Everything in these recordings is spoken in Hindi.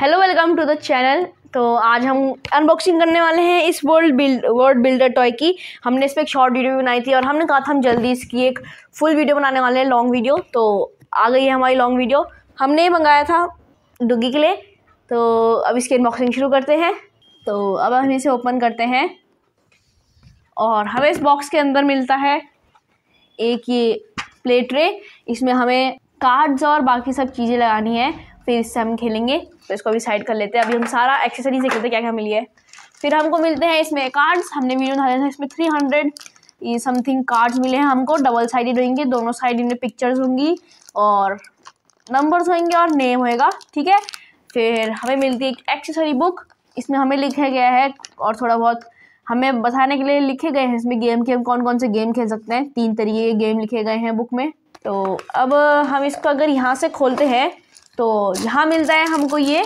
Hello welcome to the channel तो आज हम अनबॉक्सिंग करने वाले हैं इस world build world builder toy की हमने इस पर एक शॉर्ट वीडियो भी बनाई थी और हमने कहा था हम जल्दी इसकी एक फुल वीडियो बनाने वाले हैं लॉन्ग वीडियो तो आ गई है हमारी लॉन्ग वीडियो हमने मंगाया था डुगी के लिए तो अब इसकी अनबॉक्सिंग शुरू करते हैं तो अब हम इसे ओपन करते हैं और हमें इस बॉक्स के अंदर मिलता है एक ये प्लेट रे इसमें हमें कार्ड्स और बाकी सब चीज़ें लगानी है फिर इससे हम खेलेंगे तो इसको अभी साइड कर लेते हैं अभी हम सारा एक्सेसरीज देख लेते हैं क्या क्या मिली है फिर हमको मिलते हैं इसमें कार्ड्स हमने वीडियो डाले था इसमें थ्री हंड्रेड ये समथिंग कार्ड्स मिले हैं हमको डबल साइडेड होंगे दोनों साइड इनमें पिक्चर्स होंगी और नंबर्स होंगे और नेम होएगा ठीक है फिर हमें मिलती है एक एक्सेसरी बुक इसमें हमें लिखा गया है और थोड़ा बहुत हमें बताने के लिए लिखे गए हैं इसमें गेम के हम कौन कौन से गेम खेल सकते हैं तीन तरीके के गेम लिखे गए हैं बुक में तो अब हम इसको अगर यहाँ से खोलते हैं तो यहाँ मिलता है हमको ये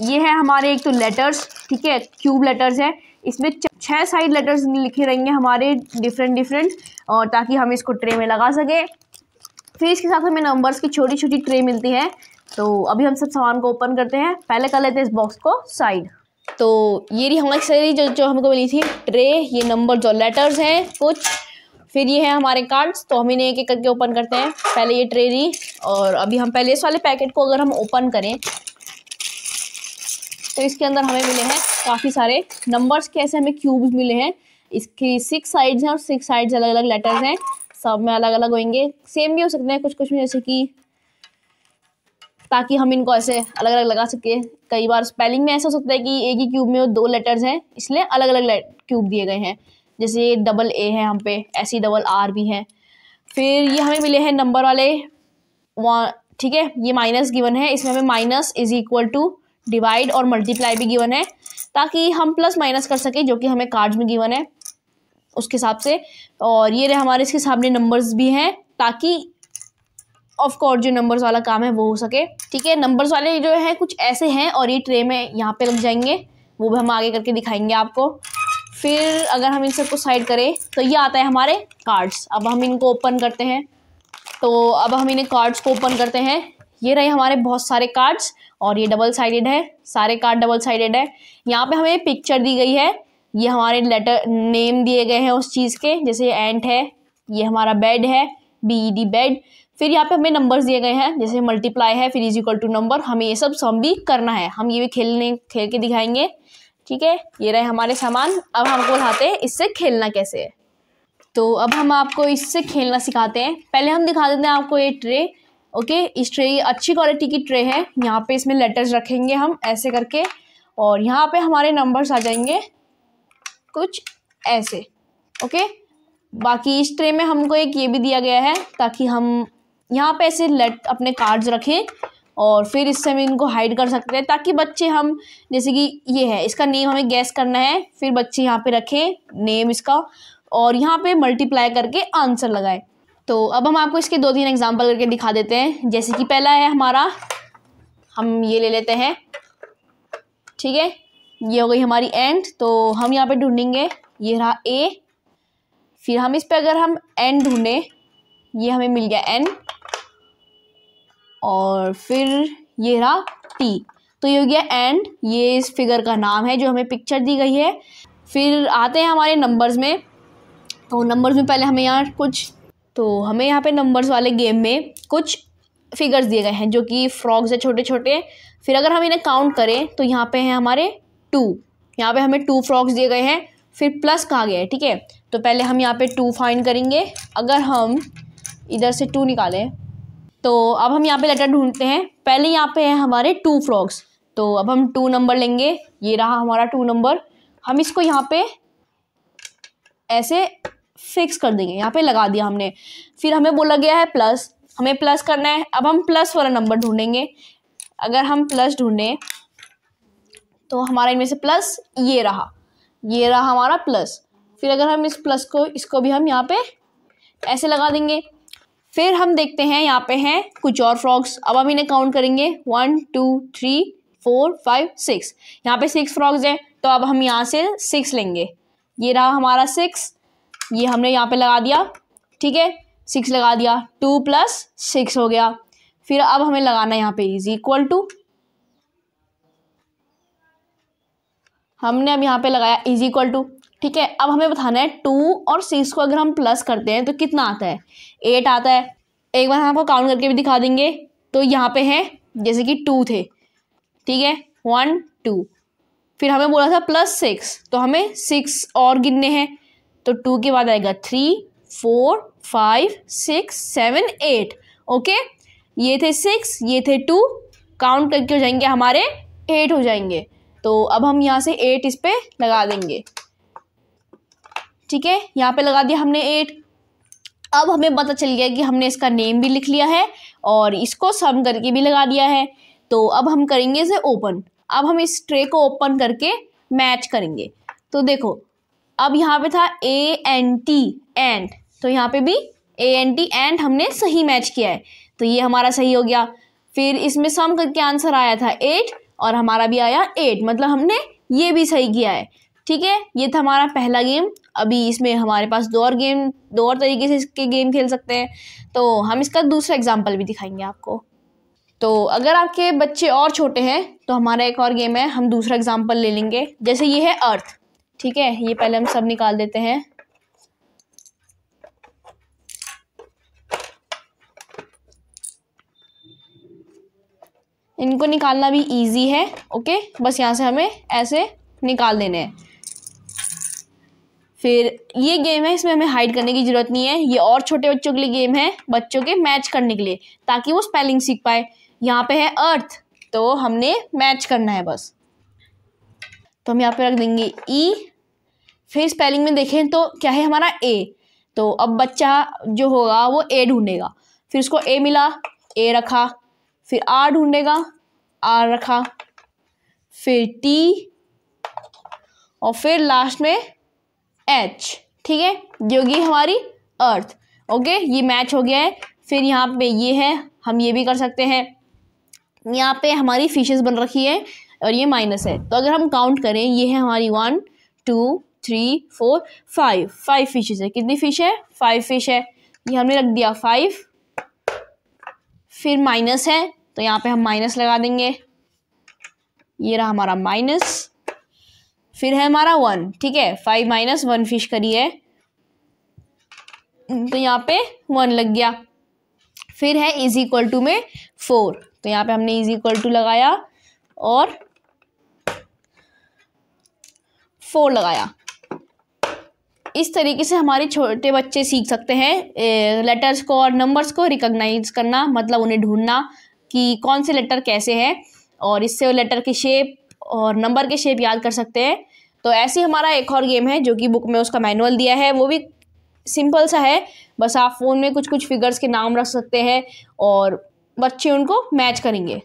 ये है हमारे एक तो लेटर्स ठीक है क्यूब लेटर्स है इसमें छः साइड लेटर्स लिखे रहेंगे हमारे डिफरेंट डिफरेंट और ताकि हम इसको ट्रे में लगा सकें फिर इसके साथ हमें नंबर्स की छोटी छोटी ट्रे मिलती है तो अभी हम सब सामान को ओपन करते हैं पहले कर लेते हैं इस बॉक्स को साइड तो ये रही हमारी सारी जो जो हमको मिली थी ट्रे ये नंबर जो लेटर्स हैं कुछ फिर ये है हमारे कार्ड्स तो हम इन्हें एक एक करके ओपन करते हैं पहले ये ट्रेरी और अभी हम पहले इस वाले पैकेट को अगर हम ओपन करें तो इसके अंदर हमें मिले हैं काफ़ी सारे नंबर्स के ऐसे हमें क्यूब्स मिले हैं इसकी सिक्स साइड्स हैं और सिक्स साइड्स अलग अलग लेटर्स हैं सब में अलग अलग होंगे सेम भी हो सकते हैं कुछ कुछ में जैसे कि ताकि हम इनको ऐसे अलग अलग लगा सके कई बार स्पेलिंग में ऐसा हो सकता है कि एक ही क्यूब में दो लेटर्स हैं इसलिए अलग अलग क्यूब दिए गए हैं जैसे ये डबल ए है हम पे ऐसी डबल आर भी है फिर ये हमें मिले हैं नंबर वाले ठीक है ये माइनस गिवन है इसमें हमें minus is equal to divide और मल्टीप्लाई भी गिवन है ताकि हम प्लस माइनस कर सकें जो कि हमें कार्ड में गिवन है उसके हिसाब से और ये रहे हमारे इसके सामने नंबर्स भी हैं ताकि ऑफ कोर्स जो नंबर्स वाला काम है वो हो सके ठीक है नंबर्स वाले जो है कुछ ऐसे हैं और ये ट्रे में यहाँ पे लग जाएंगे वो भी हम आगे करके दिखाएंगे आपको फिर अगर हम इन सबको साइड करें तो ये आता है हमारे कार्ड्स अब हम इनको ओपन करते हैं तो अब हम इन्हें कार्ड्स को ओपन करते हैं ये रहे हमारे बहुत सारे कार्ड्स और ये डबल साइडेड है सारे कार्ड डबल साइडेड है यहाँ पे हमें पिक्चर दी गई है ये हमारे लेटर नेम दिए गए हैं उस चीज़ के जैसे एंट है ये हमारा बेड है बी ई डी बेड फिर यहाँ पे हमें नंबर्स दिए गए हैं जैसे मल्टीप्लाई है फिर इज इक्वल टू नंबर हमें ये सब सम भी करना है हम ये भी खेलने खेल के दिखाएंगे ठीक है ये रहे हमारे सामान अब हमको बताते हैं इससे खेलना कैसे है तो अब हम आपको इससे खेलना सिखाते हैं पहले हम दिखा देते हैं आपको ये ट्रे ओके इस ट्रे अच्छी क्वालिटी की ट्रे है यहाँ पे इसमें लेटर्स रखेंगे हम ऐसे करके और यहाँ पे हमारे नंबर्स आ जाएंगे कुछ ऐसे ओके बाकी इस ट्रे में हमको एक ये भी दिया गया है ताकि हम यहाँ पे ऐसे लेट अपने कार्ड्स रखें और फिर इससे हम इनको हाइड कर सकते हैं ताकि बच्चे हम जैसे कि ये है इसका नेम हमें गैस करना है फिर बच्चे यहाँ पे रखें नेम इसका और यहाँ पे मल्टीप्लाई करके आंसर लगाए तो अब हम आपको इसके दो तीन एग्जाम्पल करके दिखा देते हैं जैसे कि पहला है हमारा हम ये ले लेते हैं ठीक है ये हो गई हमारी एंड तो हम यहाँ पे ढूंढेंगे ये रहा ए फिर हम इस पर अगर हम एन ढूंढें ये हमें मिल गया एन और फिर ये रहा टी तो ये हो गया एंड ये इस फिगर का नाम है जो हमें पिक्चर दी गई है फिर आते हैं हमारे नंबर्स में तो नंबर्स में पहले हमें यहाँ कुछ तो हमें यहाँ पे नंबर्स वाले गेम में कुछ फिगर्स दिए गए हैं जो कि फ्रॉग्स है छोटे छोटे फिर अगर हम इन्हें काउंट करें तो यहाँ पे हैं हमारे टू यहाँ पे हमें टू फ्रॉग्स दिए गए हैं फिर प्लस कहाँ है ठीक है तो पहले हम यहाँ पे टू फाइंड करेंगे अगर हम इधर से टू निकालें तो अब हम यहाँ पे लेटर ढूंढते हैं पहले यहाँ पे है हमारे टू फ्रॉक्स तो अब हम टू नंबर लेंगे ये रहा हमारा टू नंबर हम इसको यहाँ पे ऐसे फिक्स कर देंगे यहाँ पे लगा दिया हमने फिर हमें बोला गया है प्लस हमें प्लस करना है अब हम प्लस वाला नंबर ढूंढेंगे अगर हम प्लस ढूंढें तो हमारा इनमें से प्लस ये रहा ये रहा हमारा प्लस फिर अगर हम इस प्लस को इसको भी हम यहाँ पे ऐसे लगा देंगे फिर हम देखते हैं यहाँ पे हैं कुछ और फ्रॉग्स अब हम इन्हें काउंट करेंगे one two three four five six यहाँ पे सिक्स फ्रॉग्स हैं तो अब हम यहाँ से सिक्स लेंगे ये रहा हमारा सिक्स ये हमने यहाँ पे लगा दिया ठीक है सिक्स लगा दिया टू प्लस सिक्स हो गया फिर अब हमें लगाना यहाँ पे इज इक्वल टू हमने अब यहाँ पे लगाया इज इक्वल टू ठीक है अब हमें बताना है टू और सिक्स को अगर हम प्लस करते हैं तो कितना आता है एट आता है एक बार हम आपको काउंट करके भी दिखा देंगे तो यहाँ पे है जैसे कि टू थे ठीक है वन टू फिर हमें बोला था प्लस सिक्स तो हमें सिक्स और गिनने हैं तो टू के बाद आएगा three four five six seven eight okay ये थे सिक्स ये थे टू काउंट करके हो जाएंगे हमारे एट हो जाएंगे तो अब हम यहाँ से एट इस पर लगा देंगे ठीक है यहाँ पे लगा दिया हमने एट अब हमें पता चल गया कि हमने इसका नेम भी लिख लिया है और इसको सम करके भी लगा दिया है तो अब हम करेंगे इसे ओपन अब हम इस ट्रे को ओपन करके मैच करेंगे तो देखो अब यहाँ पे था ए एन टी एंड तो यहाँ पे भी ए एन टी एंड हमने सही मैच किया है तो ये हमारा सही हो गया फिर इसमें सम करके आंसर आया था एट और हमारा भी आया एट मतलब हमने ये भी सही किया है ठीक है ये था हमारा पहला गेम अभी इसमें हमारे पास दो और गेम दो और तरीके से इसके गेम खेल सकते हैं तो हम इसका दूसरा एग्जाम्पल भी दिखाएंगे आपको तो अगर आपके बच्चे और छोटे हैं तो हमारा एक और गेम है हम दूसरा एग्जाम्पल ले लेंगे जैसे ये है अर्थ ठीक है ये पहले हम सब निकाल देते हैं इनको निकालना भी इजी है ओके बस यहाँ से हमें ऐसे निकाल देने हैं फिर ये गेम है इसमें हमें हाइड करने की ज़रूरत नहीं है ये और छोटे बच्चों के लिए गेम है बच्चों के मैच करने के लिए ताकि वो स्पेलिंग सीख पाए यहाँ पे है अर्थ तो हमने मैच करना है बस तो हम यहाँ पे रख देंगे ई e। फिर स्पेलिंग में देखें तो क्या है हमारा ए तो अब बच्चा जो होगा वो ए ढूंढेगा फिर उसको ए मिला ए रखा फिर आर ढूंढेगा आर रखा फिर टी और फिर लास्ट में एच ठीक है ये होगी हमारी अर्थ ओके ये मैच हो गया है फिर यहाँ पे ये है हम ये भी कर सकते हैं यहाँ पे हमारी फिशेस बन रखी है और ये माइनस है तो अगर हम काउंट करें ये है हमारी one two three four five five fishes है कितनी फिश है फाइव फिश है ये हमने रख दिया फाइव फिर माइनस है तो यहाँ पे हम माइनस लगा देंगे ये रहा हमारा माइनस फिर है हमारा वन ठीक है five minus one fish curry है तो यहाँ पे वन लग गया फिर है इज इक्वल टू में फोर तो यहाँ पे हमने इज इक्वल टू लगाया और फोर लगाया इस तरीके से हमारे छोटे बच्चे सीख सकते हैं लेटर्स को और नंबर्स को रिकॉग्नाइज करना मतलब उन्हें ढूंढना कि कौन से लेटर कैसे है और इससे लेटर की शेप और नंबर के शेप याद कर सकते हैं तो ऐसे हमारा एक और गेम है जो कि बुक में उसका मैनुअल दिया है वो भी सिंपल सा है बस आप फ़ोन में कुछ कुछ फिगर्स के नाम रख सकते हैं और बच्चे उनको मैच करेंगे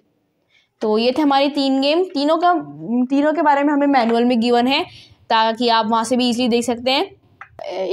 तो ये थे हमारी तीन गेम तीनों का तीनों के बारे में हमें मैनुअल में गिवन है ताकि आप वहाँ से भी इजीली देख सकते हैं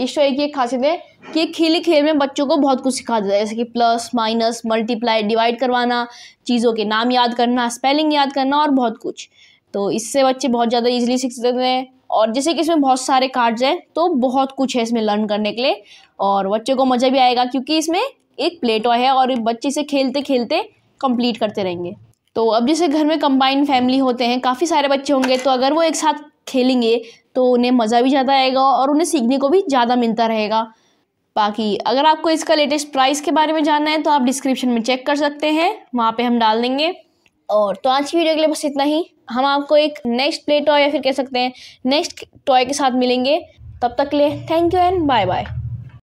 इसको एक खासियत है कि एक खेल खेल में बच्चों को बहुत कुछ सिखा देता है जैसे कि प्लस माइनस मल्टीप्लाई डिवाइड करवाना चीज़ों के नाम याद करना स्पेलिंग याद करना और बहुत कुछ तो इससे बच्चे बहुत ज़्यादा ईज़िली सीख सकते हैं और जैसे कि इसमें बहुत सारे कार्ड्स हैं तो बहुत कुछ है इसमें लर्न करने के लिए और बच्चों को मज़ा भी आएगा क्योंकि इसमें एक प्लेटो है और बच्चे इसे खेलते खेलते कंप्लीट करते रहेंगे तो अब जैसे घर में कंबाइंड फैमिली होते हैं काफ़ी सारे बच्चे होंगे तो अगर वो एक साथ खेलेंगे तो उन्हें मज़ा भी ज़्यादा आएगा और उन्हें सीखने को भी ज़्यादा मिलता रहेगा बाकी अगर आपको इसका लेटेस्ट प्राइस के बारे में जानना है तो आप डिस्क्रिप्शन में चेक कर सकते हैं वहाँ पर हम डाल देंगे और तो आज की वीडियो के लिए बस इतना ही हम आपको एक नेक्स्ट प्ले टॉय या फिर कह सकते हैं नेक्स्ट टॉय के साथ मिलेंगे तब तक ले thank you and bye bye